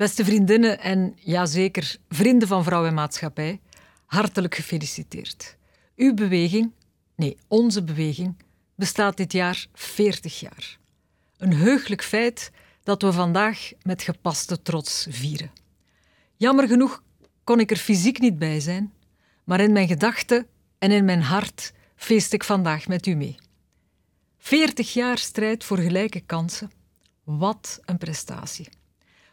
Beste vriendinnen en ja zeker vrienden van Vrouw en Maatschappij, hartelijk gefeliciteerd. Uw beweging, nee, onze beweging, bestaat dit jaar 40 jaar. Een heugelijk feit dat we vandaag met gepaste trots vieren. Jammer genoeg kon ik er fysiek niet bij zijn, maar in mijn gedachten en in mijn hart feest ik vandaag met u mee. 40 jaar strijd voor gelijke kansen. Wat een prestatie.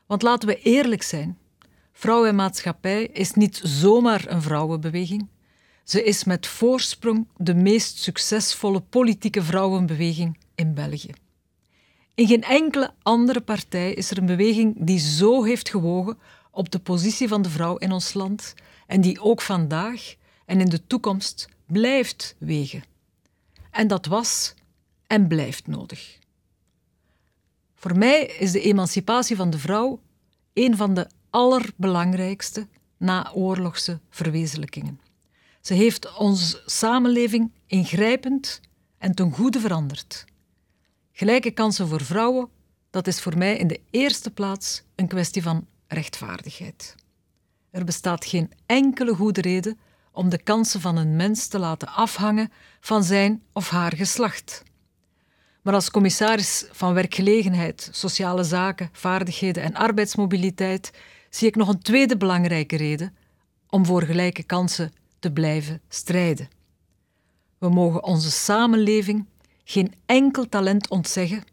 Want laten we eerlijk zijn: vrouwenmaatschappij is niet zomaar een vrouwenbeweging. Ze is met voorsprong de meest succesvolle politieke vrouwenbeweging in België. In geen enkele andere partij is er een beweging die zo heeft gewogen op de positie van de vrouw in ons land en die ook vandaag en in de toekomst blijft wegen. En dat was en blijft nodig. Voor mij is de emancipatie van de vrouw een van de allerbelangrijkste naoorlogse verwezenlijkingen. Ze heeft onze samenleving ingrijpend en ten goede veranderd. Gelijke kansen voor vrouwen, dat is voor mij in de eerste plaats een kwestie van rechtvaardigheid. Er bestaat geen enkele goede reden om de kansen van een mens te laten afhangen van zijn of haar geslacht. Maar als commissaris van werkgelegenheid, sociale zaken, vaardigheden en arbeidsmobiliteit zie ik nog een tweede belangrijke reden om voor gelijke kansen te blijven strijden. We mogen onze samenleving geen enkel talent ontzeggen.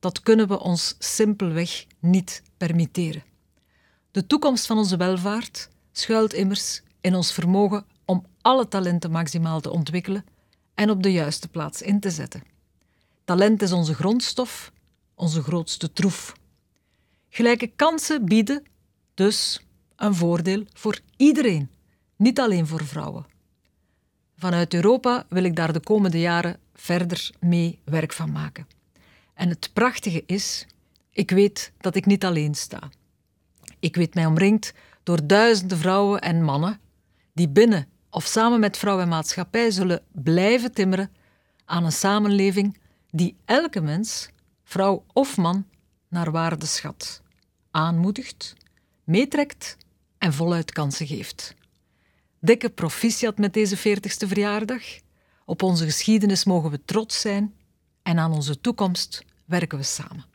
Dat kunnen we ons simpelweg niet permitteren. De toekomst van onze welvaart schuilt immers in ons vermogen om alle talenten maximaal te ontwikkelen en op de juiste plaats in te zetten. Talent is onze grondstof, onze grootste troef. Gelijke kansen bieden dus een voordeel voor iedereen, niet alleen voor vrouwen. Vanuit Europa wil ik daar de komende jaren verder mee werk van maken. En het prachtige is, ik weet dat ik niet alleen sta. Ik weet mij omringd door duizenden vrouwen en mannen die binnen of samen met vrouwen en maatschappij zullen blijven timmeren aan een samenleving die elke mens, vrouw of man, naar waarde schat, aanmoedigt, meetrekt en voluit kansen geeft. Dikke proficiat met deze 40ste verjaardag. Op onze geschiedenis mogen we trots zijn en aan onze toekomst werken we samen.